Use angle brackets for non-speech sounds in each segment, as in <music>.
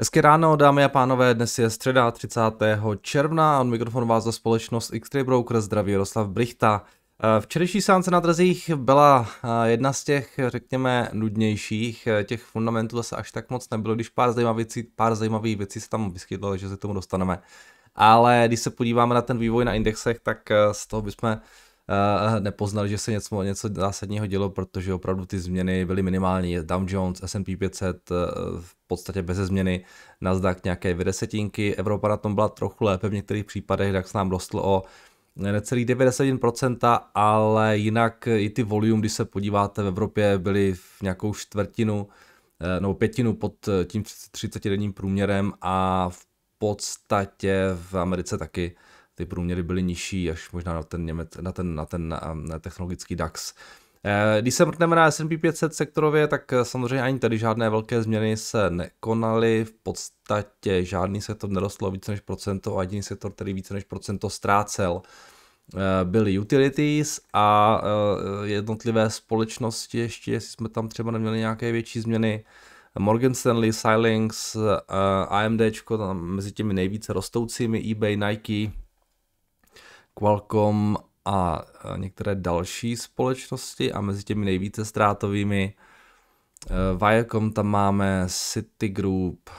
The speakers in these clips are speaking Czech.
Hezké ráno, dámy a pánové, dnes je středa 30. června a mikrofonu vás za společnost x Broker zdraví Jaroslav Brichta. Eh, včerejší sánce na trzích byla eh, jedna z těch, řekněme, nudnějších, eh, těch fundamentů zase až tak moc nebylo, když pár zajímavých, pár zajímavých věcí se tam vyskytlo, že se tomu dostaneme. Ale když se podíváme na ten vývoj na indexech, tak z toho bychom nepoznali, že se něco, něco zásadního dělo, protože opravdu ty změny byly minimální. Dow Jones, S&P 500 eh, v podstatě bez změny, Nasdaq nějaké vydesetinky, Evropa na tom byla trochu lépe v některých případech, se nám rostl o necelých 91%, ale jinak i ty volume, když se podíváte v Evropě, byly v nějakou čtvrtinu eh, nebo pětinu pod eh, tím 30-denním průměrem a v podstatě v Americe taky ty průměry byly nižší, až možná na ten, Němec, na ten, na ten na, na technologický DAX. Eh, když se mrkneme na S&P 500 sektorově, tak eh, samozřejmě ani tady žádné velké změny se nekonaly, v podstatě žádný sektor nerostlo více než procento a jediný sektor, který více než procento ztrácel, eh, byly utilities a jednotlivé společnosti, ještě jestli jsme tam třeba neměli nějaké větší změny, Morgan Stanley, Silings, AMD, tam mezi těmi nejvíce rostoucími, eBay, Nike, Qualcomm a některé další společnosti a mezi těmi nejvíce ztrátovými eh, Viacom tam máme Citigroup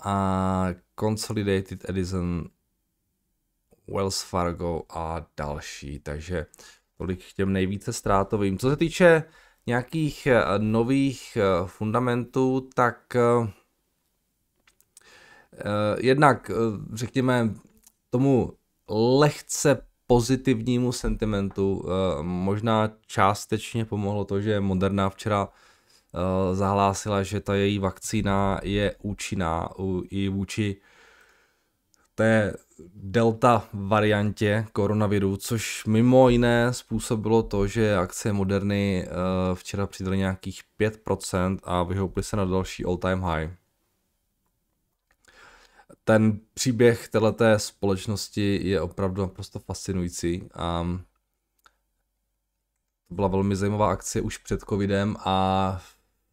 a Consolidated Edison, Wells Fargo a další, takže tolik k těm nejvíce ztrátovým. Co se týče nějakých eh, nových eh, fundamentů, tak Eh, jednak, eh, řekněme, tomu lehce pozitivnímu sentimentu eh, možná částečně pomohlo to, že Moderna včera zahlásila, že ta její vakcína je účinná i vůči té delta variantě koronaviru, což mimo jiné způsobilo to, že akcie Moderny včera přidaly nějakých 5% a vyhouply se na další all-time high ten příběh této společnosti je opravdu naprosto fascinující. A to byla velmi zajímavá akce už před covidem a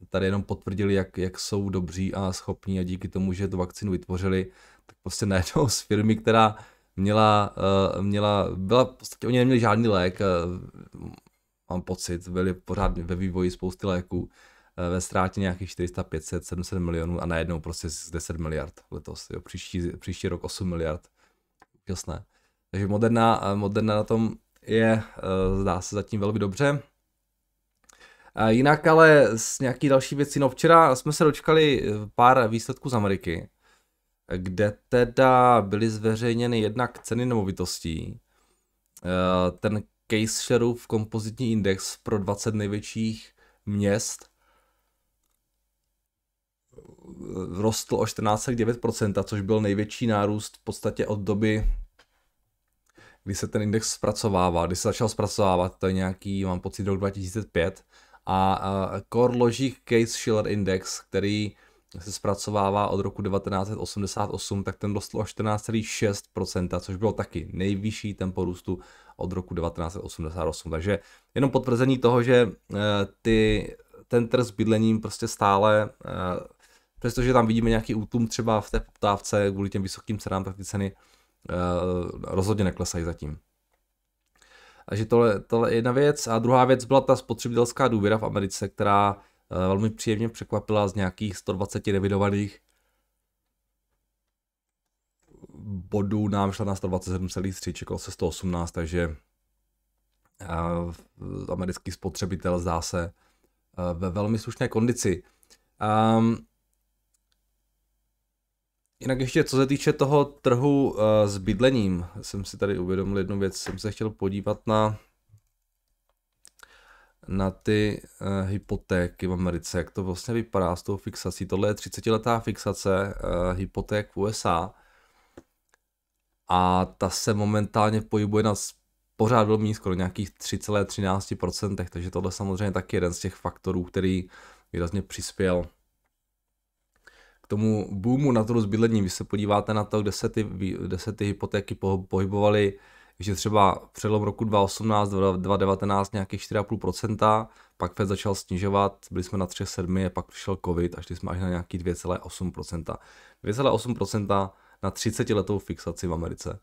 tady jenom potvrdili, jak, jak jsou dobří a schopní a díky tomu, že tu vakcínu vytvořili, tak prostě najednou z firmy, která měla, eh, měla byla, v podstatě oni neměli žádný lék, eh, mám pocit, byli pořád ve vývoji spousty léků, Eh, ve ztrátě nějakých 400, 500, 700 milionů a najednou prostě z 10 miliard letos. Jo. Příští, příští rok 8 miliard. Jasné. Takže Moderna, eh, Moderna na tom je, eh, zdá se zatím velmi dobře. jinak ale s nějaký další věcí, no včera jsme se dočkali pár výsledků z Ameriky, kde teda byly zveřejněny jednak ceny nemovitostí, ten Case shareův kompozitní index pro 20 největších měst rostl o 14,9%, což byl největší nárůst v podstatě od doby, kdy se ten index zpracovával, kdy se začal zpracovávat, to je nějaký, mám pocit, rok 2005, a Core Logic Case Shiller Index, který se zpracovává od roku 1988, tak ten dostal o 14,6%, což bylo taky nejvyšší tempo růstu od roku 1988. Takže jenom potvrzení toho, že eh, ty, ten trh s bydlením prostě stále eh, přestože tam vidíme nějaký útlum třeba v té poptávce kvůli těm vysokým cenám, tak ty ceny uh, rozhodně neklesají zatím. Takže tohle, tohle je jedna věc. A druhá věc byla ta spotřebitelská důvěra v Americe, která uh, velmi příjemně překvapila z nějakých 120 revidovaných bodů nám šla na 127,3, čekalo se 118, takže uh, americký spotřebitel zdá se uh, ve velmi slušné kondici. Um, Jinak ještě co se týče toho trhu uh, s bydlením, jsem si tady uvědomil jednu věc, jsem se chtěl podívat na na ty uh, hypotéky v Americe, jak to vlastně vypadá s tou fixací. Tohle je 30-letá fixace uh, hypoték v USA a ta se momentálně pohybuje na pořád velmi skoro nějakých 3,13%, takže tohle samozřejmě taky jeden z těch faktorů, který výrazně přispěl k tomu boomu na trhu s bydlením, když se podíváte na to, kde se ty, kde se ty hypotéky pohybovaly, že třeba přelom roku 2018, 2019 nějakých 4,5%, pak Fed začal snižovat, byli jsme na 3,7%, pak přišel COVID a šli jsme až na nějaký 2,8%. 2,8% na 30 letou fixaci v Americe.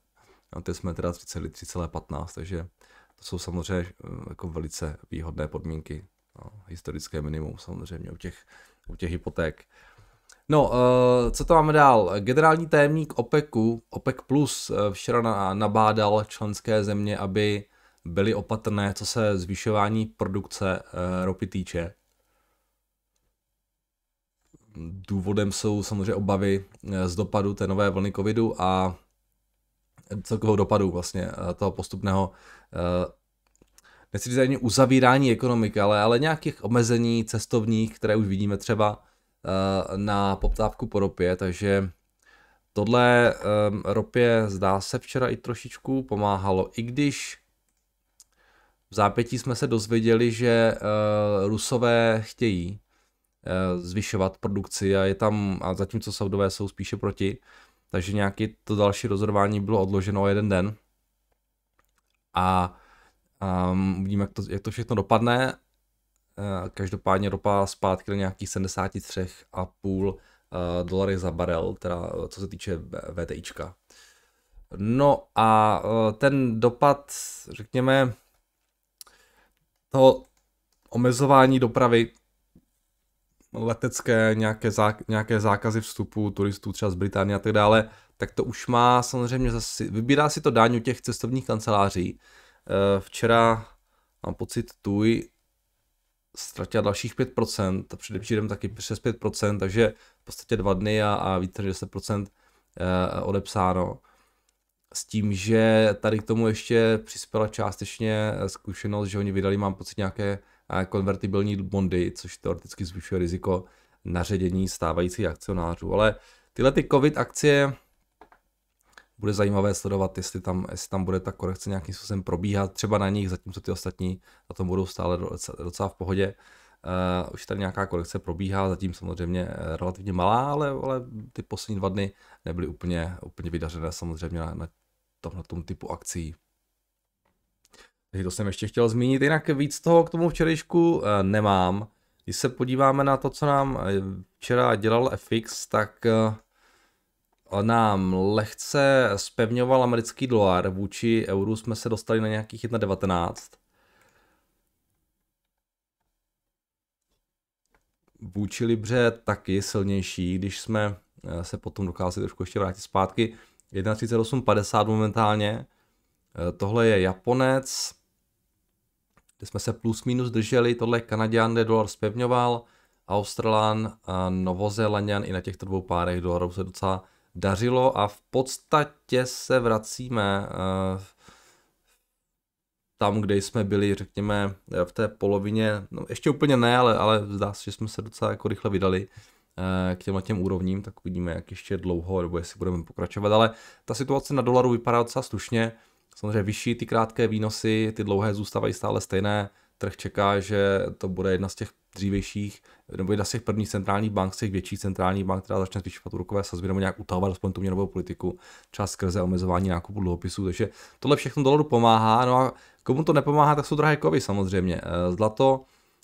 A teď jsme teda 3,15, takže to jsou samozřejmě eh, jako velice výhodné podmínky. No, historické minimum samozřejmě u těch, u těch hypoték. No, uh, co to máme dál? Generální tajemník OPECu, OPEC Plus, eh, včera nabádal členské země, aby byly opatrné, co se zvyšování produkce eh, ropy týče. Důvodem jsou samozřejmě obavy z dopadu té nové vlny covidu a celkového dopadu vlastně toho postupného nechci říct ani uzavírání ekonomiky, ale, ale nějakých omezení cestovních, které už vidíme třeba Eh, na poptávku po ropě, takže tohle ropě zdá se včera i trošičku pomáhalo, i když v zápětí jsme se dozvěděli, že eh, Rusové chtějí eh, zvyšovat produkci a je tam, a zatímco Saudové jsou spíše proti, takže nějaké to další rozhodování bylo odloženo o jeden den. A um, uvidíme, jak to, jak to všechno dopadne, Eh, každopádně ropa zpátky na nějakých 73,5 eh, dolary za barel, teda eh, co se týče VTIčka. No a ten dopad, řekněme, toho omezování dopravy letecké, nějaké, zá, nějaké zákazy vstupu turistů třeba z Británie a tak dále, tak to už má samozřejmě zase, vybírá si to daň u těch cestovních kanceláří. Včera, mám pocit, tuj ztratila dalších 5%, a předevčírem taky přes 5%, takže v podstatě dva dny a, a více než 10% eh, odepsáno. S tím, že tady k tomu ještě přispěla částečně eh, zkušenost, že oni vydali, mám pocit, nějaké eh, konvertibilní bondy, což teoreticky zvyšuje riziko naředění stávajících akcionářů. Ale tyhle ty covid akcie bude zajímavé sledovat, jestli tam, jestli tam bude ta korekce nějakým způsobem probíhat, třeba na nich, zatímco ty ostatní na tom budou stále docela v pohodě. Uh, už tady nějaká korekce probíhá, zatím samozřejmě eh, relativně malá, ale, ale ty poslední dva dny nebyly úplně, úplně vydařené samozřejmě na, na, tom, na tom typu akcí. Takže to jsem ještě chtěl zmínit, jinak víc toho k tomu včerejšku uh, nemám. Když se podíváme na to, co nám včera dělal FX, tak uh, nám lehce spevňoval americký dolar, vůči euru jsme se dostali na nějakých 1,19. Vůči Libře taky silnější, když jsme eh, se potom dokázali trošku ještě vrátit zpátky. 1,3850 momentálně. Eh, tohle je Japonec, kde jsme se plus minus drželi, tohle je Kanadian, kde dolar spevňoval, Australan, Novozélanděn i na těchto dvou párech dolarů se docela dařilo a v podstatě se vracíme eh, tam, kde jsme byli, řekněme, eh, v té polovině, no ještě úplně ne, ale, ale zdá se, že jsme se docela jako rychle vydali eh, k těmhle těm úrovním, tak uvidíme, jak ještě dlouho, nebo jestli budeme pokračovat, ale ta situace na dolaru vypadá docela slušně, samozřejmě vyšší ty krátké výnosy, ty dlouhé zůstávají stále stejné, trh čeká, že to bude jedna z těch dřívejších, nebo jedna z těch prvních centrálních bank, z těch větších centrálních bank, která začne zvyšovat úrokové sazby nebo nějak utahovat aspoň tu měnovou politiku, část skrze omezování nákupu dluhopisů. Takže tohle všechno dolaru pomáhá. No a komu to nepomáhá, tak jsou drahé kovy samozřejmě. Eh, zlato,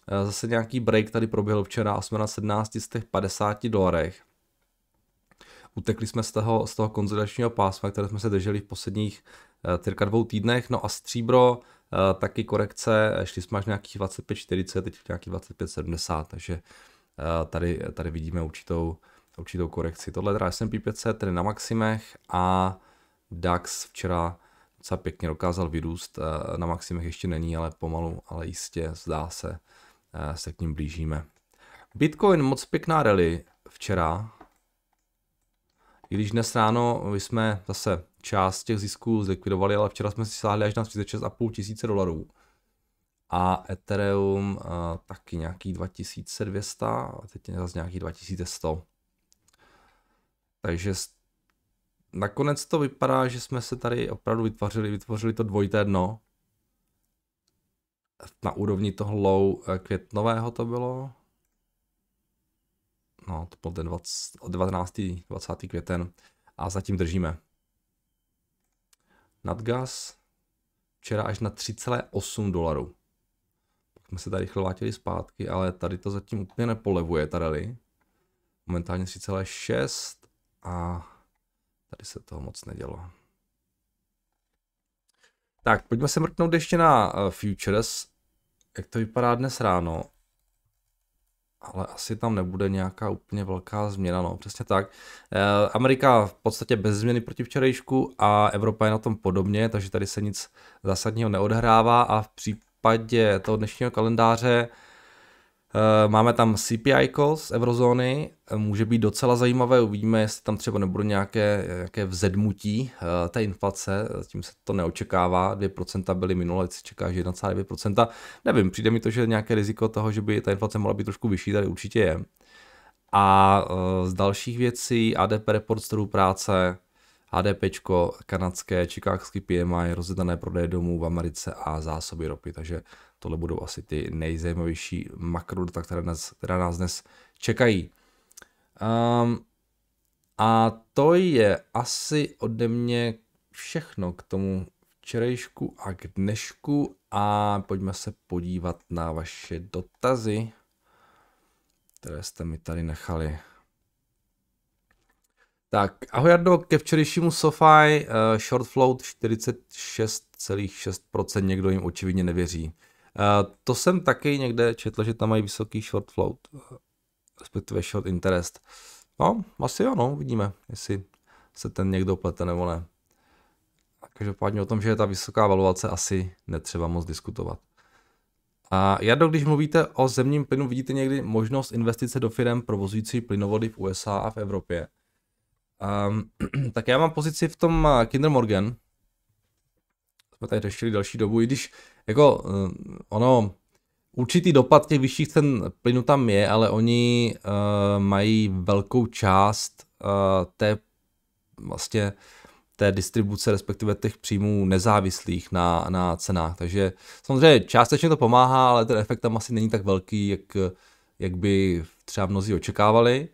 eh, zase nějaký break tady proběhl včera 17 z těch 50 dolarech. Utekli jsme z toho, z toho konzolidačního pásma, které jsme se drželi v posledních eh, cirka dvou týdnech. No a stříbro Eh, taky korekce, šli jsme až nějakých 25,40, teď nějakých 25,70, takže eh, tady, tady vidíme určitou, určitou korekci. Tohle je S&P 500, tedy na maximech a DAX včera docela pěkně dokázal vyrůst, eh, na maximech ještě není, ale pomalu, ale jistě, zdá se, se k ním blížíme. Bitcoin moc pěkná rally včera, i když dnes ráno jsme zase část těch zisků zlikvidovali, ale včera jsme si sáhli až na 36,5 tisíce dolarů. A Ethereum uh, taky nějaký 2200 a teď je zase nějaký 2100. Takže nakonec to vypadá, že jsme se tady opravdu vytvořili, vytvořili to dvojité dno. Na úrovni toho low eh, květnového to bylo no, po ten 20, 19. 20. květen a zatím držíme. Nadgas včera až na 3,8 dolarů. Pak jsme se tady rychle zpátky, ale tady to zatím úplně nepolevuje, ta rally. Momentálně 3,6 a tady se toho moc nedělo. Tak, pojďme se mrknout ještě na eh, futures. Jak to vypadá dnes ráno? ale asi tam nebude nějaká úplně velká změna, no přesně tak. Eh, Amerika v podstatě bez změny proti včerejšku a Evropa je na tom podobně, takže tady se nic zásadního neodhrává a v případě toho dnešního kalendáře Eh, máme tam CPI calls z eurozóny, eh, může být docela zajímavé, uvidíme, jestli tam třeba nebudou nějaké, nějaké vzedmutí eh, té inflace, zatím se to neočekává, 2% byly minule, se čeká, že 1,2%, nevím, přijde mi to, že nějaké riziko toho, že by ta inflace mohla být trošku vyšší, tady určitě je. A z dalších věcí ADP report z trhu práce, HDP, kanadské, čikákský PMI, rozdané prodeje domů v Americe a zásoby ropy. Takže tohle budou asi ty nejzajímavější makrodata, které nás, která nás dnes čekají. Um, a to je asi ode mě všechno k tomu včerejšku a k dnešku a pojďme se podívat na vaše dotazy, které jste mi tady nechali. Tak, ahoj Ardo, ke včerejšímu SoFi uh, short float 46,6%, někdo jim očividně nevěří. Uh, to jsem taky někde četl, že tam mají vysoký short float, eh, respektive short interest. No, asi jo, no, vidíme, jestli se ten někdo plete nebo ne. Každopádně o tom, že je ta vysoká valuace, asi netřeba moc diskutovat. A Jardo, když mluvíte o zemním plynu, vidíte někdy možnost investice do firm provozující plynovody v USA a v Evropě? Um, <clears throat> tak já mám pozici v tom eh, Kinder Morgan. Jsme tady řešili další dobu, i když jako um, ono určitý dopad těch vyšších cen plynu tam je, ale oni uh, mají velkou část uh, té vlastně té distribuce, respektive těch příjmů nezávislých na, na cenách. Takže samozřejmě částečně to pomáhá, ale ten efekt tam asi není tak velký, jak, jak by třeba mnozí očekávali.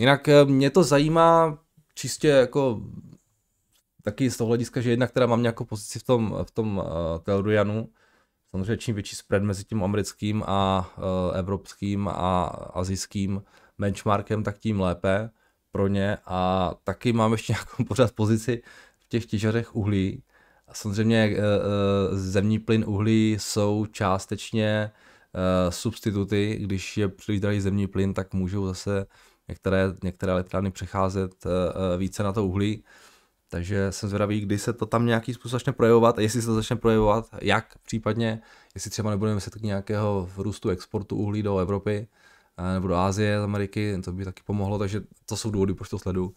Jinak eh, mě to zajímá čistě jako taky z toho hlediska, že jednak teda mám nějakou pozici v tom, v tom uh, eh, Telurianu, samozřejmě čím větší spread mezi tím americkým a uh, evropským a azijským benchmarkem, tak tím lépe pro ně a taky mám ještě <laughs> nějakou pořád pozici v těch těžařech uhlí. A samozřejmě uh, uh, zemní plyn uhlí jsou částečně uh, substituty, když je příliš drahý zemní plyn, tak můžou zase uh, některé, některé elektrárny přecházet eh, eh, více na to uhlí. Takže jsem zvědavý, kdy se to tam nějaký způsob začne projevovat a jestli se to začne projevovat, jak případně, jestli třeba nebudeme k nějakého růstu exportu uhlí do Evropy eh, nebo do Ázie, z Ameriky, to by taky pomohlo, takže to jsou důvody, proč to sledu. Um,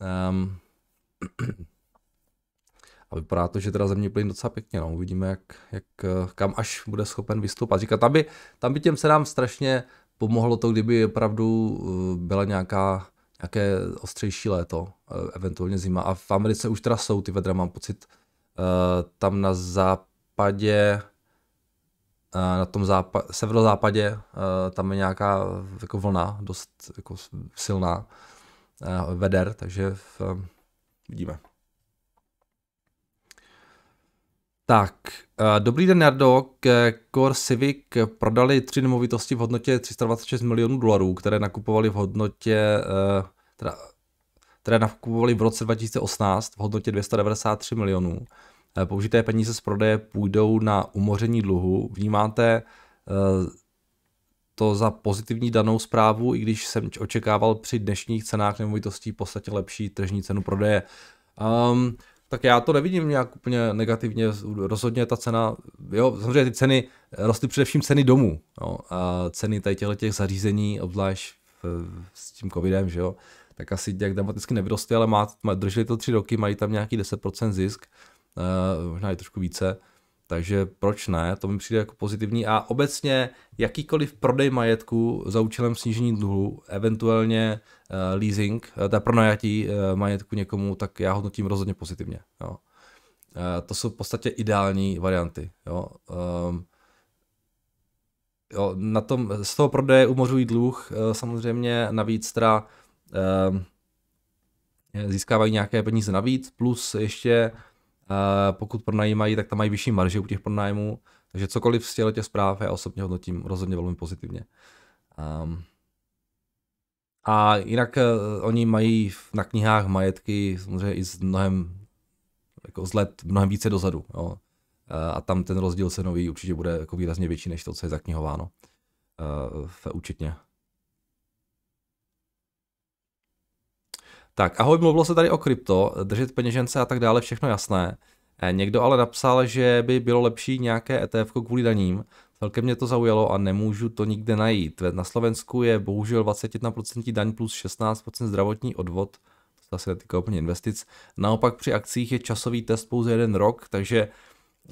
ehm, <clears throat> a vypadá to, že teda země plyn docela pěkně, no. uvidíme, jak, jak, kam až bude schopen vystoupat. Říkat, tam by, tam by těm nám strašně Pomohlo to, kdyby opravdu eh, byla nějaká, nějaké ostřejší léto, eh, eventuálně zima. A v Americe už teda jsou ty vedra, mám pocit. Eh, tam na západě, na tom západ, severozápadě, tam je nějaká jako vlna, dost jako silná veder, takže v, vidíme. Tak, eh, dobrý den, Jardo. Core Civic prodali tři nemovitosti v hodnotě 326 milionů dolarů, které nakupovali v hodnotě, eh, teda, které nakupovali v roce 2018 v hodnotě 293 milionů. Eh, použité peníze z prodeje půjdou na umoření dluhu. Vnímáte to za pozitivní danou zprávu, i když jsem očekával při dnešních cenách nemovitostí v podstatě lepší tržní cenu prodeje. Um, tak já to nevidím nějak úplně negativně. Rozhodně ta cena, jo, samozřejmě ty ceny rostly především ceny domů. no, a ceny tady těchto těch zařízení, obzvlášť s tím covidem, že jo, tak asi nějak dramaticky nevyrostly, ale má, má, drželi to tři roky, mají tam nějaký 10% zisk, uh, možná i trošku více. Takže proč ne? To mi přijde jako pozitivní. A obecně jakýkoliv prodej majetku za účelem snížení dluhu, eventuálně Eh, leasing, eh, teda pronajatí eh, majetku někomu, tak já hodnotím rozhodně pozitivně. Jo. To jsou v podstatě ideální varianty. Jo. Ehm, jo, na tom, z toho prodeje umořují dluh, samozřejmě navíc teda ehm, získávají nějaké peníze navíc, plus ještě pokud pronajímají, tak tam mají vyšší marže u těch pronájmů, takže cokoliv z těch zpráv já osobně hodnotím rozhodně velmi pozitivně. Um, a jinak eh, oni mají na knihách majetky samozřejmě i s mnohem, jako z let mnohem více dozadu. Jo. Eh, a tam ten rozdíl cenový určitě bude jako výrazně větší než to, co je zaknihováno v eh, účetně. Tak, ahoj, mluvilo se tady o krypto, držet peněžence a tak dále, všechno jasné. Někdo ale napsal, že by bylo lepší nějaké ETF kvůli daním, Celkem mě to zaujalo a nemůžu to nikde najít. Na Slovensku je bohužel 21% daň plus 16% zdravotní odvod, to asi netýká úplně investic. Naopak při akcích je časový test pouze jeden rok, takže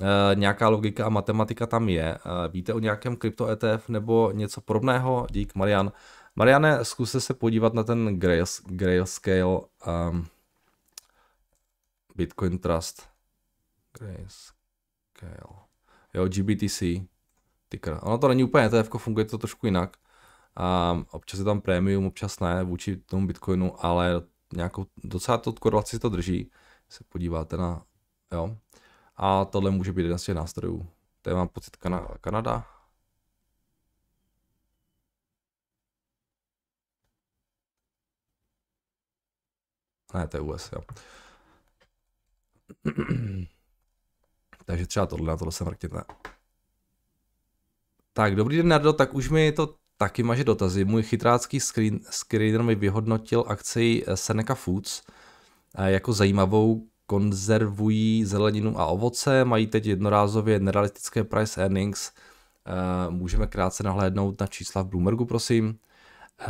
e, nějaká logika a matematika tam je. E, víte o nějakém krypto ETF nebo něco podobného? Dík Marian. Mariane, zkuste se podívat na ten Grayscale um, ehm, Bitcoin Trust. Grayscale. Jo, GBTC sticker. Ono to není úplně ETF, funguje to trošku jinak. a občas je tam prémium, občas ne, vůči tomu Bitcoinu, ale nějakou docela to korelaci to drží. Se podíváte na, jo. A tohle může být jeden z těch nástrojů. To je mám pocit Kana- Kanada. Ne, to je US, jo. <clears throat> Takže třeba tohle, na tohle se mrkněte. Tak, dobrý den, Nardo, tak už mi to taky maže dotazy. Můj chytrácký screen, screener mi vyhodnotil akci eh, Seneca Foods jako zajímavou, konzervují zeleninu a ovoce, mají teď jednorázově nerealistické price earnings. Eh, můžeme krátce nahlédnout na čísla v Bloombergu, prosím. Eh,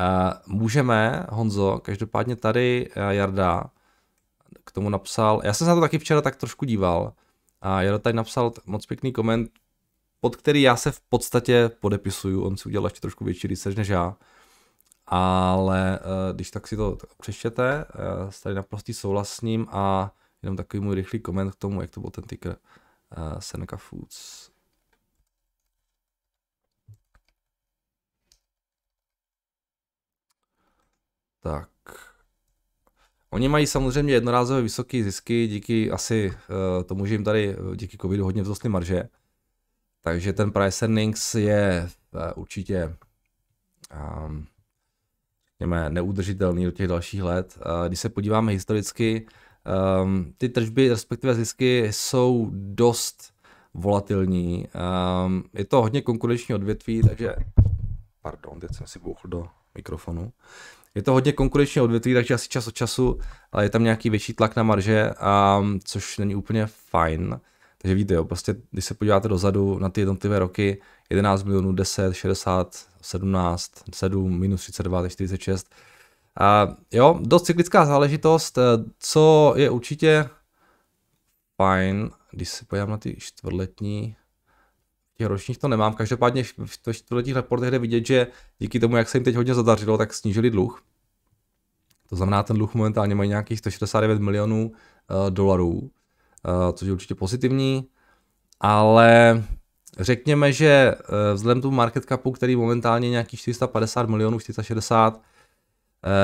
můžeme, Honzo, každopádně tady Jarda k tomu napsal, já jsem se na to taky včera tak trošku díval, a Jarda tady napsal moc pěkný koment, pod který já se v podstatě podepisuju, on si udělal ještě trošku větší research než já, ale eh, když tak si to přečtěte, eh, tady naprostý souhlasním a jenom takový můj rychlý koment k tomu, jak to byl ten ticker eh, Seneca Foods. Tak. Oni mají samozřejmě jednorázové vysoké zisky díky asi tomu, že jim tady díky covidu hodně vzrostly marže. Takže ten price earnings je eh, určitě um, řekněme, neudržitelný do těch dalších let. Eh, když se podíváme historicky, um, ty tržby, respektive zisky, jsou dost volatilní. Um, je to hodně konkurenční odvětví, takže... Pardon, teď jsem si bouchl do mikrofonu. Je to hodně konkurenční odvětví, takže asi čas od času je tam nějaký větší tlak na marže, um, což není úplně fajn. Takže víte, jo, prostě když se podíváte dozadu na ty jednotlivé roky, 11 milionů, 10, 60, 17, 7, minus 32, 46. A jo, dost cyklická záležitost, eh, co je určitě fajn, když se podívám na ty čtvrtletní, těch ročních to nemám, každopádně v čtvrtletních reportech jde vidět, že díky tomu, jak se jim teď hodně zadařilo, tak snížili dluh. To znamená, ten dluh momentálně mají nějakých 169 milionů uh, dolarů. Eh, což je určitě pozitivní, ale řekněme, že eh, vzhledem tomu market capu, který momentálně je 450 milionů, 460,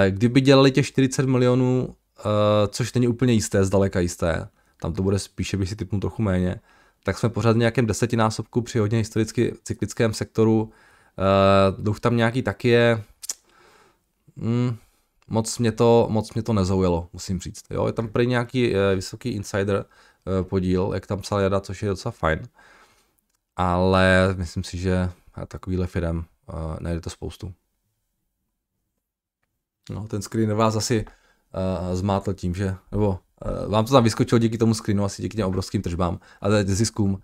eh, kdyby dělali těch 40 milionů, což není úplně jisté, zdaleka jisté, tam to bude spíše, bych si typnul trochu méně, tak jsme pořád v nějakém desetinásobku při hodně historicky cyklickém sektoru. duch tam nějaký taky je. Hmm. moc, mě to, moc mě to nezaujalo, musím říct. Jo, je tam prý nějaký vysoký insider, Eh, podíl, jak tam psal Jada, což je docela fajn. Ale myslím si, že takovýhle firm eh, najde to spoustu. No, ten screen vás asi uh, zmátl tím, že, nebo uh, vám to tam vyskočilo díky tomu screenu, asi díky těm obrovským tržbám a ziskům uh,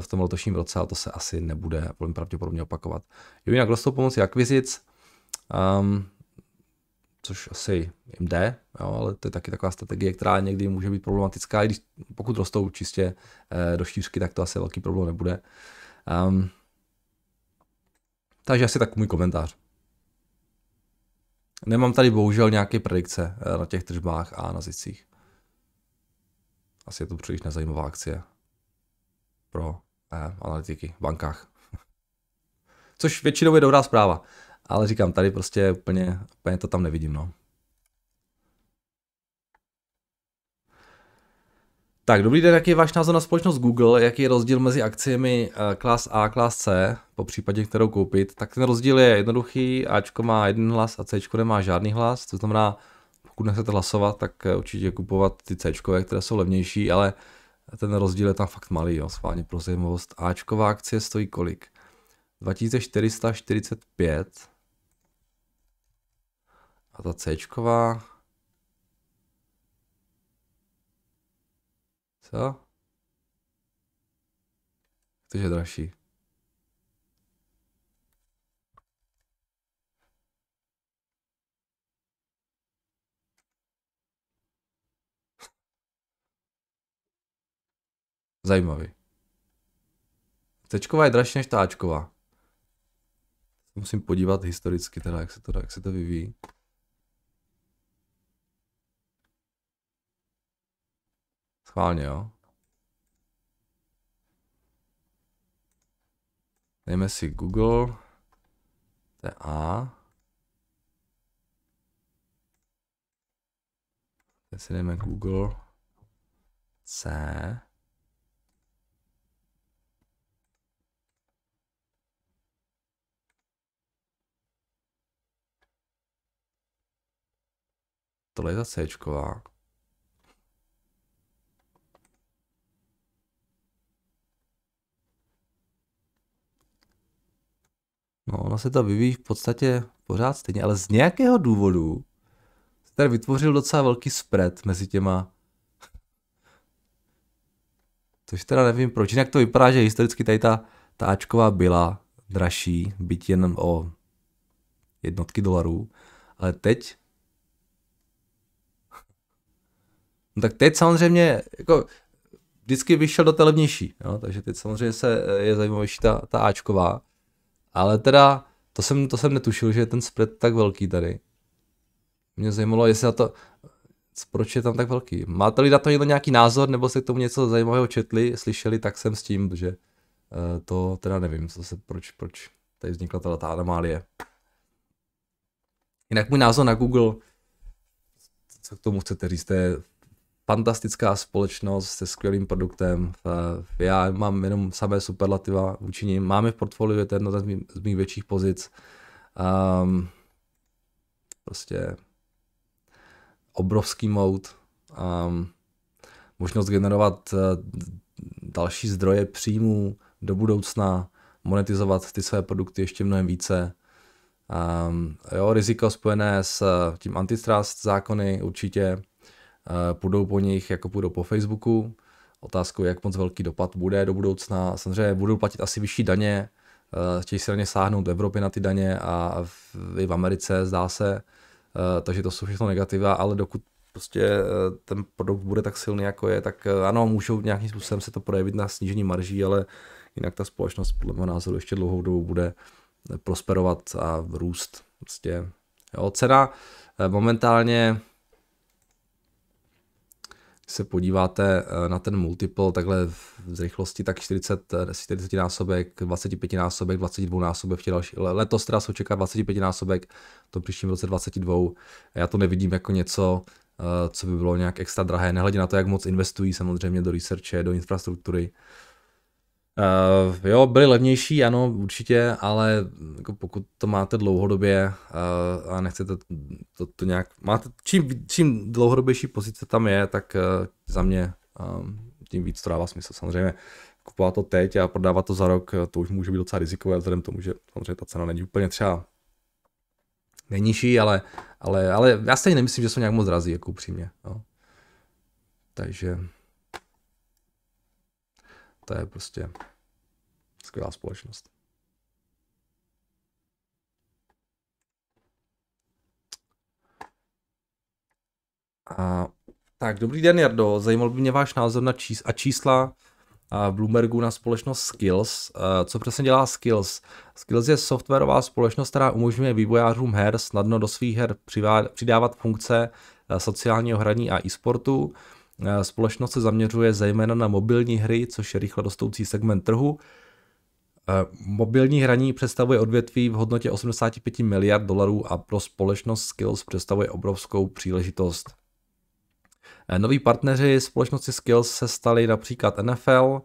v tom letošním roce, ale to se asi nebude velmi pravděpodobně opakovat. Jo, jinak dostal pomocí akvizic, um, což asi jim jde, jo, ale to je taky taková strategie, která někdy může být problematická, i když pokud rostou čistě eh, do šířky, tak to asi velký problém nebude. Um, takže asi tak můj komentář. Nemám tady bohužel nějaké predikce eh, na těch tržbách a na zicích. Asi je to příliš nezajímavá akcie pro eh, analytiky v bankách. <laughs> Což většinou je dobrá zpráva. Ale říkám, tady prostě úplně, úplně to tam nevidím, no. Tak, dobrý den, jaký je váš názor na společnost Google, jaký je rozdíl mezi akciemi eh, klas A a klas C, po případě kterou koupit, tak ten rozdíl je jednoduchý, Ačko má jeden hlas a Cčko nemá žádný hlas, to znamená, pokud nechcete hlasovat, tak eh, určitě kupovat ty Cčkové, které jsou levnější, ale ten rozdíl je tam fakt malý, jo, schválně pro zajímavost. Ačková akcie stojí kolik? 2445 a ta C. Co? To je dražší. Zajímavý. Cčková je dražší než táčková. Musím podívat historicky teda, jak se to, jak se to vyvíjí. Schválně, jo. Dejme si Google. TA. Teď si dejme Google. C. Tohle je ta Cčková. No, ono se to vyvíjí v podstatě pořád stejně, ale z nějakého důvodu se tady vytvořil docela velký spread mezi těma. Což teda nevím proč. Jinak to vypadá, že historicky tady ta, ta Ačková byla dražší, byť jen o jednotky dolarů. Ale teď No tak teď samozřejmě, jako vždycky vyšel do té levnější, jo? takže teď samozřejmě se je zajímavější ta, ta Ačková. Ale teda, to jsem, to jsem netušil, že je ten spread tak velký tady. Mě zajímalo, jestli na to, proč je tam tak velký. Máte-li na to někdo nějaký názor, nebo jste k tomu něco zajímavého četli, slyšeli, tak jsem s tím, že eh, to teda nevím, co se, proč, proč tady vznikla ta anomálie. Jinak můj názor na Google, co k tomu chcete říct, to je fantastická společnost se skvělým produktem. Já mám jenom samé superlativa vůči nim. Máme v portfoliu, je to jedno z mých, z mých větších pozic. Um, prostě obrovský mout, um, možnost generovat eh, další zdroje příjmů do budoucna, monetizovat ty své produkty ještě mnohem více. Um, jo, riziko spojené s eh, tím antitrust zákony určitě, Eh, půjdou po nich, jako půjdou po Facebooku. Otázkou jak moc velký dopad bude do budoucna. Samozřejmě budou platit asi vyšší daně, eh, chtějí silně sáhnout v Evropě na ty daně a v, i v Americe, zdá se. Eh, takže to jsou všechno negativa, ale dokud prostě ten produkt bude tak silný, jako je, tak ano, můžou nějakým způsobem se to projevit na snížení marží, ale jinak ta společnost podle mého názoru ještě dlouhou dobu bude prosperovat a růst. Prostě. Jo, cena momentálně se podíváte eh, na ten multiple takhle z rychlosti, tak 40, 40 násobek, 25 násobek, 22 násobek v těch Letos teda se očeká 25 násobek, to příštím roce 22. Já to nevidím jako něco, eh, co by bylo nějak extra drahé, nehledě na to, jak moc investují samozřejmě do researche, do infrastruktury. Uh, jo, byly levnější, ano, určitě, ale jako pokud to máte dlouhodobě uh, a nechcete to, to nějak, máte, čím, čím dlouhodobější pozice tam je, tak uh, za mě um, tím víc to dává smysl. Samozřejmě kupovat to teď a prodávat to za rok, to už může být docela rizikové, vzhledem tomu, že samozřejmě ta cena není úplně třeba nejnižší, ale, ale, ale já stejně nemyslím, že jsou nějak moc razí, jako upřímně. No. Takže to je prostě skvělá společnost. A, tak, dobrý den, Jardo. Zajímal by mě váš názor na čís a čísla a Bloombergu na společnost Skills. A co přesně dělá Skills? Skills je softwarová společnost, která umožňuje vývojářům her snadno do svých her přidávat funkce sociálního hraní a e-sportu. Eh, společnost se zaměřuje zejména na mobilní hry, což je rychle dostoucí segment trhu. Eh, mobilní hraní představuje odvětví v hodnotě 85 miliard dolarů a pro společnost Skills představuje obrovskou příležitost. Eh, noví partneři společnosti Skills se stali například NFL,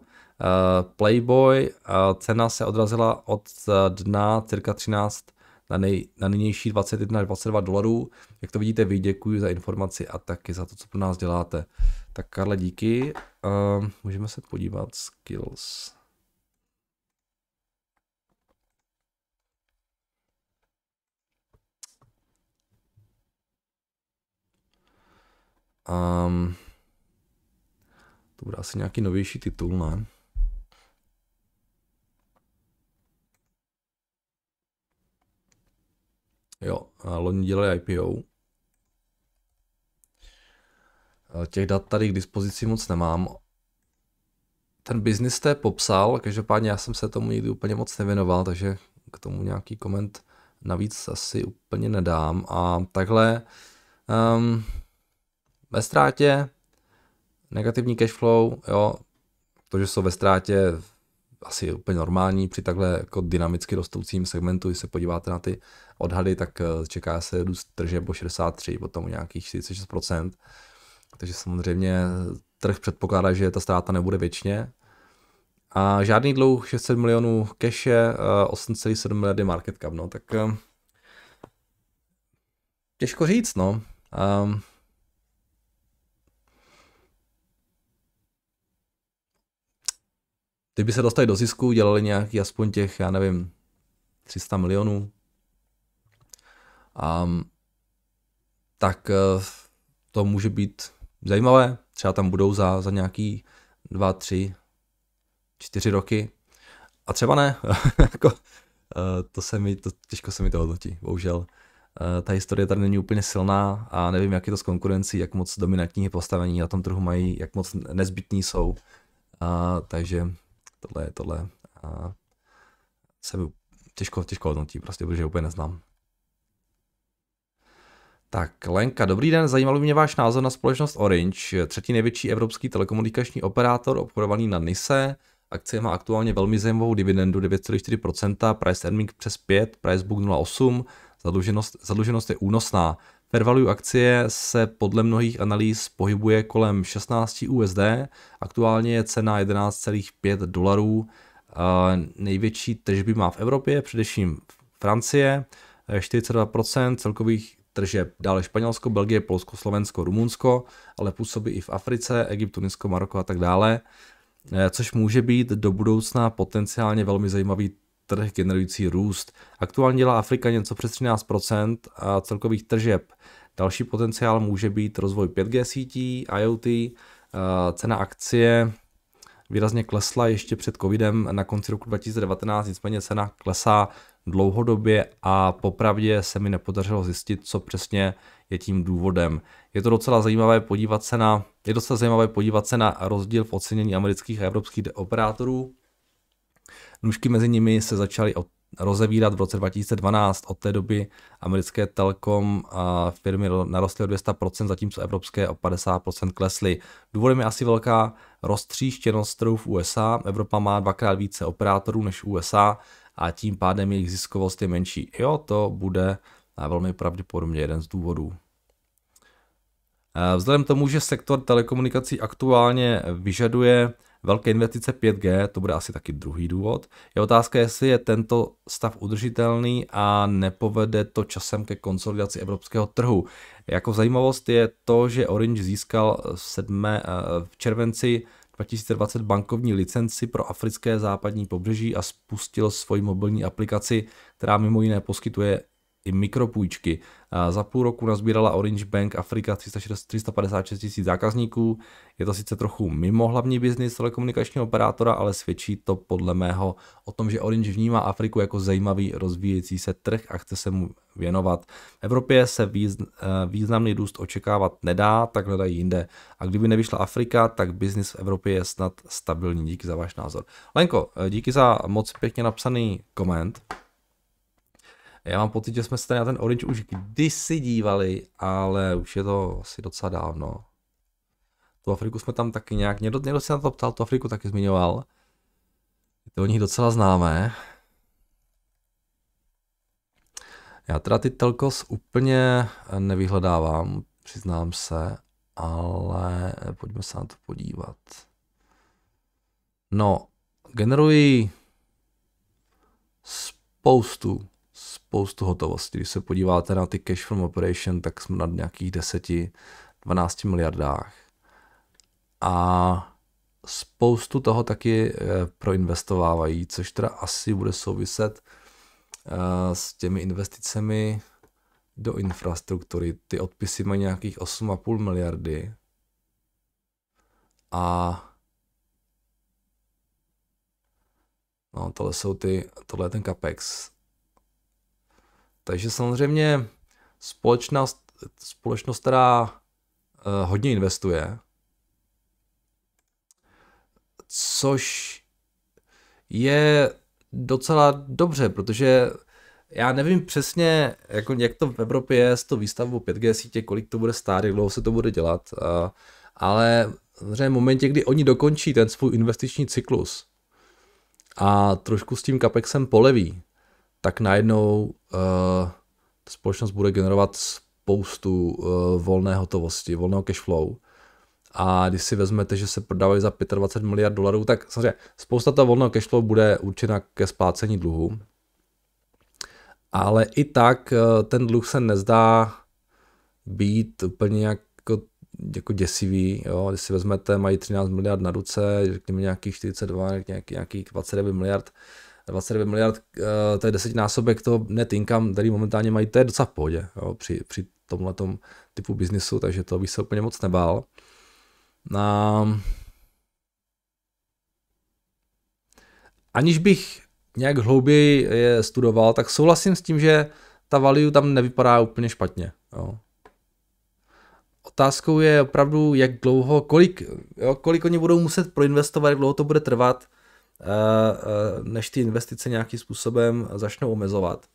Playboy, cena se odrazila od dna cirka 13 na, nej, na nynější 21 až 22 dolarů. Jak to vidíte, vy děkuji za informaci a taky za to, co pro nás děláte. Tak Karle, díky. Uh, můžeme se podívat skills. Um, to bude asi nějaký novější titul, ne? Jo, a loni dělali IPO. Těch dat tady k dispozici moc nemám. Ten biznis jste popsal, každopádně já jsem se tomu nikdy úplně moc nevěnoval, takže k tomu nějaký koment navíc asi úplně nedám. A takhle um, ve ztrátě negativní cash flow, jo, to, že jsou ve ztrátě asi úplně normální při takhle jako dynamicky rostoucím segmentu, když se podíváte na ty odhady, tak eh, čeká se růst tržeb o 63, potom o nějakých 46%. Takže samozřejmě eh, trh předpokládá, že ta ztráta nebude věčně. A žádný dluh 600 milionů keše, 8,7 eh, miliardy market cap, no, tak těžko říct, no. Um, kdyby se dostali do zisku, dělali nějaký aspoň těch, já nevím, 300 milionů, um, tak eh, to může být zajímavé. Třeba tam budou za, za nějaký dva, tři, čtyři roky. A třeba ne. <laughs> Jako, eh, to se mi, to, těžko se mi to hodnotí, bohužel. Eh, ta historie tady není úplně silná a nevím, jak je to s konkurencí, jak moc dominantní postavení na tom trhu mají, jak moc nezbytní jsou. A, takže tohle je tohle. A, se mi těžko, těžko hodnotí, prostě, protože úplně neznám. Tak, Lenka, dobrý den, Zajímalo by mě váš názor na společnost Orange, třetí největší evropský telekomunikační operátor obchodovaný na NISE. Akcie má aktuálně velmi zajímavou dividendu 9,4%, price earning přes 5, price book 0,8, zadluženost, zadluženost je únosná. Fair value akcie se podle mnohých analýz pohybuje kolem 16 USD, aktuálně je cena 11,5 dolarů. Největší tržby má v Evropě, především Francie, 42% celkových tržeb. Dále Španělsko, Belgie, Polsko, Slovensko, Rumunsko, ale působí i v Africe, Egypt, Tunisko, Maroko a tak dále, eh, což může být do budoucna potenciálně velmi zajímavý trh generující růst. Aktuálně dělá Afrika něco přes 13% a celkových tržeb. Další potenciál může být rozvoj 5G sítí, IoT, eh, cena akcie výrazně klesla ještě před covidem na konci roku 2019, nicméně cena klesá dlouhodobě a popravdě se mi nepodařilo zjistit, co přesně je tím důvodem. Je to docela zajímavé podívat se na, je docela zajímavé podívat se na rozdíl v ocenění amerických a evropských operátorů. Nůžky mezi nimi se začaly od rozevírat v roce 2012. Od té doby americké telkom a firmy narostly o 200%, zatímco evropské o 50% klesly. Důvodem je asi velká roztříštěnost trhu v USA. Evropa má dvakrát více operátorů než USA a tím pádem jejich ziskovost je menší. Jo, to bude velmi pravděpodobně jeden z důvodů. Eh, vzhledem tomu, že sektor telekomunikací aktuálně vyžaduje velké investice 5G, to bude asi taky druhý důvod. Je otázka, jestli je tento stav udržitelný a nepovede to časem ke konsolidaci evropského trhu. Jako zajímavost je to, že Orange získal v, sedme, eh, v červenci 2020 bankovní licenci pro africké západní pobřeží a spustil svoji mobilní aplikaci, která mimo jiné poskytuje i mikropůjčky. Za půl roku nazbírala Orange Bank Afrika 356 tisíc zákazníků. Je to sice trochu mimo hlavní biznis telekomunikačního operátora, ale svědčí to podle mého o tom, že Orange vnímá Afriku jako zajímavý rozvíjející se trh a chce se mu věnovat. V Evropě se eh, významný růst očekávat nedá, tak hledají jinde. A kdyby nevyšla Afrika, tak biznis v Evropě je snad stabilní. Díky za váš názor. Lenko, eh, díky za moc pěkně napsaný koment. Já mám pocit, že jsme se na ten Orange už kdysi dívali, ale už je to asi docela dávno. Tu Afriku jsme tam taky nějak, někdo, někdo se na to ptal, tu Afriku taky zmiňoval. To o nich docela známe. Já teda ty telkos úplně nevyhledávám, přiznám se, ale pojďme se na to podívat. No, generují spoustu spoustu hotovosti. Když se podíváte na ty cash from operation, tak jsme na nějakých 10-12 miliardách. A spoustu toho taky eh, proinvestovávají, což teda asi bude souviset eh, s těmi investicemi do infrastruktury. Ty odpisy mají nějakých 8,5 miliardy. A no, tohle jsou ty, tohle je ten CAPEX. Takže samozřejmě společnost, společnost která eh, hodně investuje, což je docela dobře, protože já nevím přesně, jako jak to v Evropě je s tou výstavbou 5G sítě, kolik to bude stát, jak dlouho se to bude dělat, eh, ale v momentě, kdy oni dokončí ten svůj investiční cyklus a trošku s tím kapexem poleví, tak najednou uh, společnost bude generovat spoustu uh, volné hotovosti, volného cash flow. A když si vezmete, že se prodávají za 25 miliard dolarů, tak samozřejmě spousta toho volného cash flow bude určena ke splácení dluhu. Ale i tak uh, ten dluh se nezdá být úplně jako, jako děsivý. Jo? Když si vezmete, mají 13 miliard na ruce, řekněme nějakých 42, nějaký, nějakých 29 miliard, uh, 22 miliard, eh, to je desetinásobek toho net income, který momentálně mají, to je docela v pohodě jo, při, při tomhle typu biznisu, takže to bych se úplně moc nebál. A... Aniž bych nějak hlouběji je studoval, tak souhlasím s tím, že ta value tam nevypadá úplně špatně. Jo. Otázkou je opravdu, jak dlouho, kolik, jo, kolik oni budou muset proinvestovat, jak dlouho to bude trvat, Eh, eh, než ty investice nějakým způsobem začnou omezovat.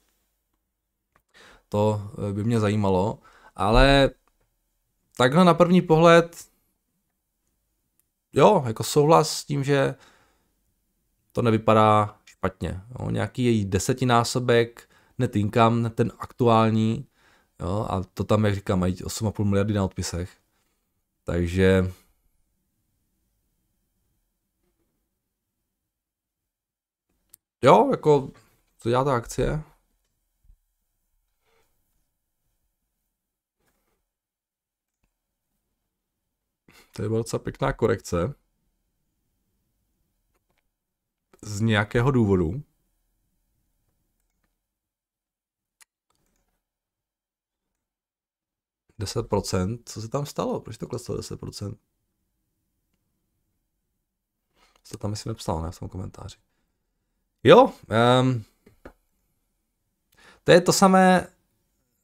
To eh, by mě zajímalo, ale takhle na první pohled jo, jako souhlas s tím, že to nevypadá špatně. Jo, nějaký její desetinásobek net income, ten aktuální, jo, a to tam, jak říkám, mají 8,5 miliardy na odpisech. Takže Jo, jako, co dělá ta akcie? To je docela pěkná korekce. Z nějakého důvodu. Deset procent. Co se tam stalo? Proč to kleslo deset procent? Co tam myslím nepsal, ne, v tom komentáři. Jo, um, to je to samé,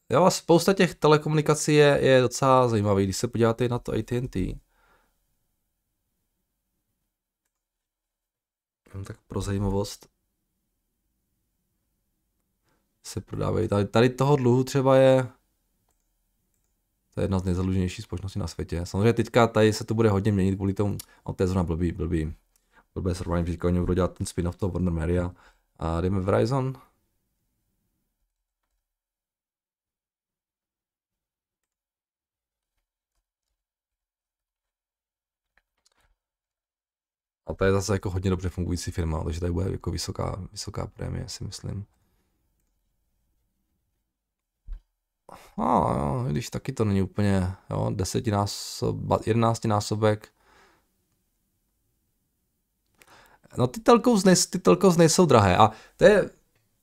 jo, spousta těch telekomunikací je, je docela zajímavý, když se podíváte na to AT&T. Hm, tak pro zajímavost se prodávají. Tady, tady toho dluhu třeba je to je jedna z nejzadluženějších společností na světě. Samozřejmě teďka tady se to bude hodně měnit kvůli tomu, no to je zrovna blbý, blbý to bude srovnání, teďka oni budou dělat ten spin-off toho Warner Media. A dejme Verizon. A to je zase jako hodně dobře fungující firma, takže tady bude jako vysoká, vysoká prémie, si myslím. A jo, když taky to není úplně, jo, desetinásob, jedenáctinásobek No ty telkous, nejsou, ty telkous nejsou drahé a to je,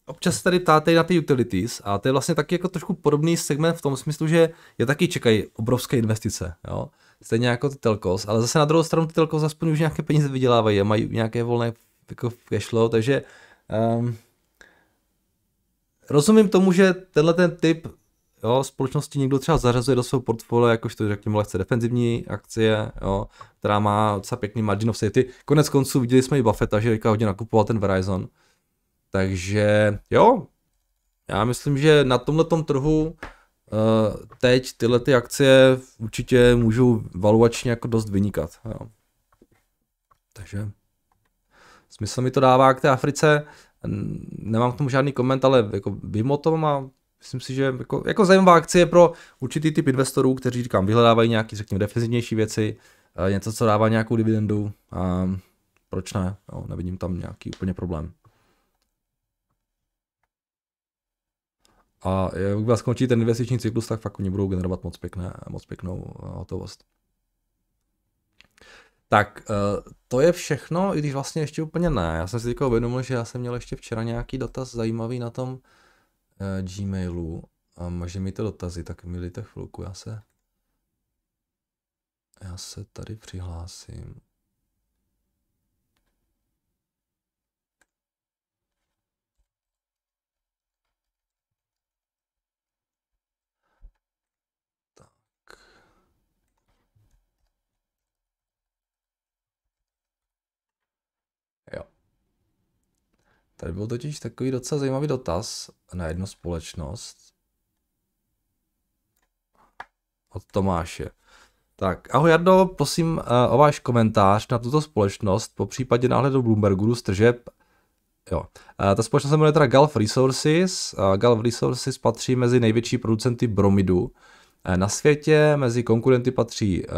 občas tady ptáte na ty utilities a to je vlastně taky jako trošku podobný segment v tom smyslu, že je taky čekají obrovské investice, jo. Stejně jako ty telkos, ale zase na druhou stranu ty telkos aspoň už nějaké peníze vydělávají a mají nějaké volné jako cashflow, takže um, rozumím tomu, že tenhle ten typ jo, společnosti někdo třeba zařazuje do svého portfolia, jakož to řekněme lehce defenzivní akcie, jo, která má docela pěkný margin of safety. Konec konců viděli jsme i Buffetta, že říká hodně nakupoval ten Verizon. Takže jo, já myslím, že na tomhle trhu uh, teď tyhle ty akcie určitě můžou valuačně jako dost vynikat. Jo. Takže smysl mi to dává k té Africe. Nemám k tomu žádný koment, ale jako vím o tom a Myslím si, že jako, jako zajímavá akcie pro určitý typ investorů, kteří říkám, vyhledávají nějaké, řekněme, defenzivnější věci, eh, něco, co dává nějakou dividendu. A proč ne? Jo, nevidím tam nějaký úplně problém. A jak vás skončí ten investiční cyklus, tak fakt oni budou generovat moc, pěkné, moc pěknou eh, hotovost. Tak eh, to je všechno, i když vlastně ještě úplně ne. Já jsem si teďka uvědomil, že já jsem měl ještě včera nějaký dotaz zajímavý na tom, uh, Gmailu a může mi to dotazy, tak milíte chvilku, já se, já se tady přihlásím. Tady byl totiž takový docela zajímavý dotaz na jednu společnost od Tomáše. Tak, ahoj Jardo, prosím uh, o váš komentář na tuto společnost, po případě náhledu do Bloombergu z tržeb. Jo. Uh, ta společnost se jmenuje teda Gulf Resources. Uh, Gulf Resources patří mezi největší producenty bromidu uh, na světě, mezi konkurenty patří uh,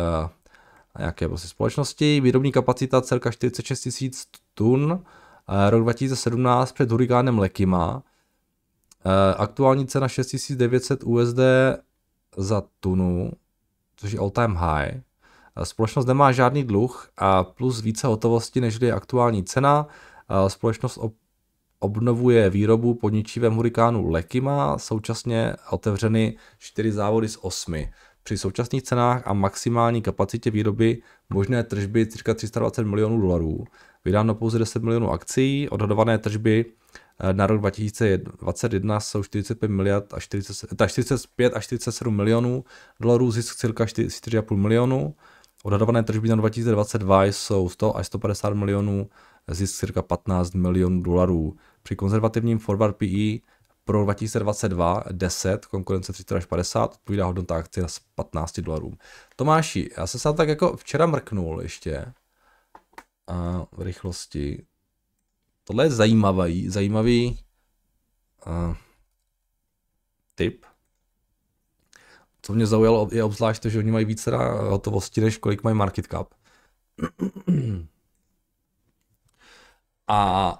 nějaké prostě společnosti, výrobní kapacita celka 46 tisíc tun, rok 2017 před hurikánem Lekima. Eh, aktuální cena 6900 USD za tunu, což je all time high. Eh, společnost nemá žádný dluh a plus více hotovosti, než je aktuální cena. Eh, společnost obnovuje výrobu po ničivém hurikánu Lekima, současně otevřeny 4 závody z 8. Při současných cenách a maximální kapacitě výroby možné tržby cca 320 milionů dolarů. Vydáno pouze 10 milionů akcí, odhadované tržby eh, na rok 2021 jsou 45 miliard a 40, 45 až 47 milionů dolarů, zisk cirka 4,5 milionů. Odhadované tržby na 2022 jsou 100 až 150 milionů, zisk cirka 15 milionů dolarů. Při konzervativním forward PE pro 2022 10, konkurence 30 až 50, odpovídá hodnota akcie na 15 dolarů. Tomáši, já jsem se tak jako včera mrknul ještě a v rychlosti. Tohle je zajímavý, zajímavý uh, tip. Co mě zaujalo je obzvlášť to, že oni mají více hotovosti, než kolik mají market cap. <clears throat> A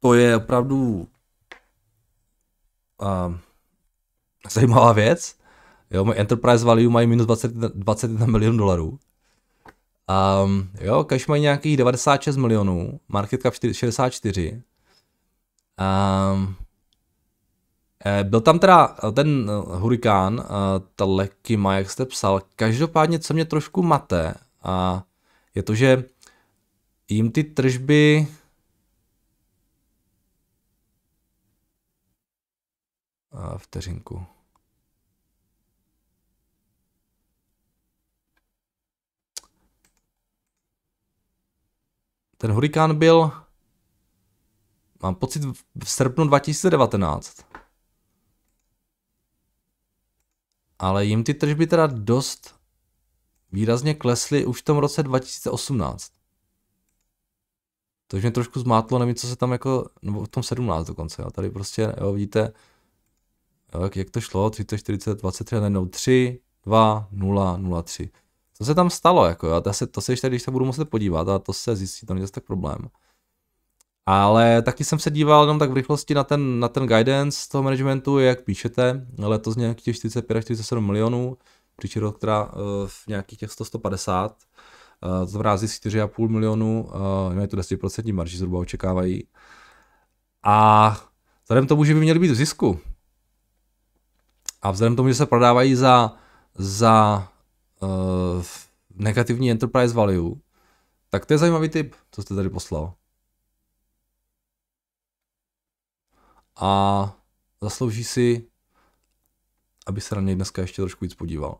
to je opravdu uh, zajímavá věc. Jo, můj enterprise value mají minus 20, 21 milionů dolarů. A um, jo, Cash mají nějakých 96 milionů, market cap 64. A, um, byl tam teda ten eh, hurikán, eh, ta má, jak jste psal. Každopádně, co mě trošku mate, a je to, že jim ty tržby a vteřinku. Ten hurikán byl, mám pocit, v srpnu 2019. Ale jim ty tržby teda dost výrazně klesly už v tom roce 2018. To mě trošku zmátlo, nevím, co se tam jako, nebo v tom 17 dokonce, jo. tady prostě, jo, vidíte, jo, jak, jak to šlo, 30, 40, 23, najednou 3, 2, 0, 0, 3. Co se tam stalo, jako jo, to se, to se ještě, když se budu muset podívat a to se zjistí, to není zase tak problém. Ale taky jsem se díval jenom tak v rychlosti na ten, na ten guidance toho managementu, jak píšete, letos nějakých těch 45 až 47 milionů, příští rok teda eh, v nějakých těch 100, 150, eh, to znamená zisk 4,5 milionů, mají tu 10% marži zhruba očekávají. A vzhledem tomu, že by měli být v zisku, a vzhledem tomu, že se prodávají za, za Eh, negativní enterprise value, tak to je zajímavý tip, co jste tady poslal. A zaslouží si, aby se na něj dneska ještě trošku víc podíval.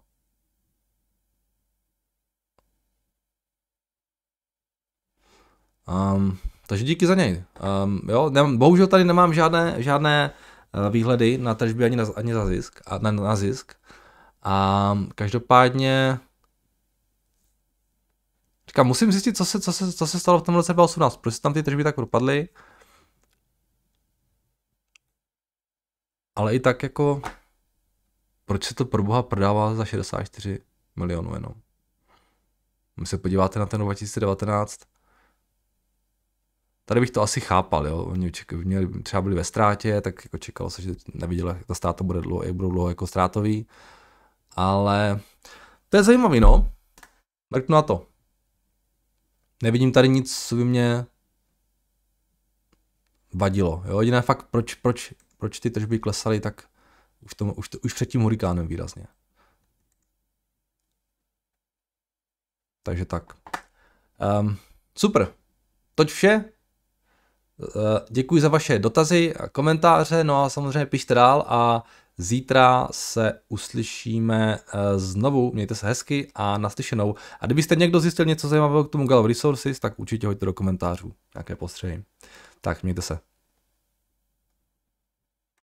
Um, takže díky za něj. Um, jo, ne, bohužel tady nemám žádné, žádné eh, výhledy na tržby ani na, ani za zisk, na, na zisk. A každopádně Říkám, musím zjistit, co se, co se, co se stalo v tom roce 2018, proč se tam ty tržby tak propadly. Ale i tak jako, proč se to pro boha prodává za 64 milionů jenom? Když se podíváte na ten 2019, tady bych to asi chápal, jo. Oni měli, třeba byli ve ztrátě, tak jako čekalo se, že neviděla, jak ta ztráta bude dlouho, budou dlouho jako ztrátový. Ale to je zajímavý, no. Mrknu na to. Nevidím tady nic, co by mě vadilo. Jo? Jediné fakt, proč, proč, proč ty tržby klesaly, tak už, tom, už, to, už před tím hurikánem výrazně. Takže tak. Um, super. Toť vše. Uh, děkuji za vaše dotazy a komentáře, no a samozřejmě pište dál a Zítra se uslyšíme eh, znovu, mějte se hezky a naslyšenou. A kdybyste někdo zjistil něco zajímavého k tomu Gallup Resources, tak určitě hoďte do komentářů nějaké postřehy. Tak mějte se.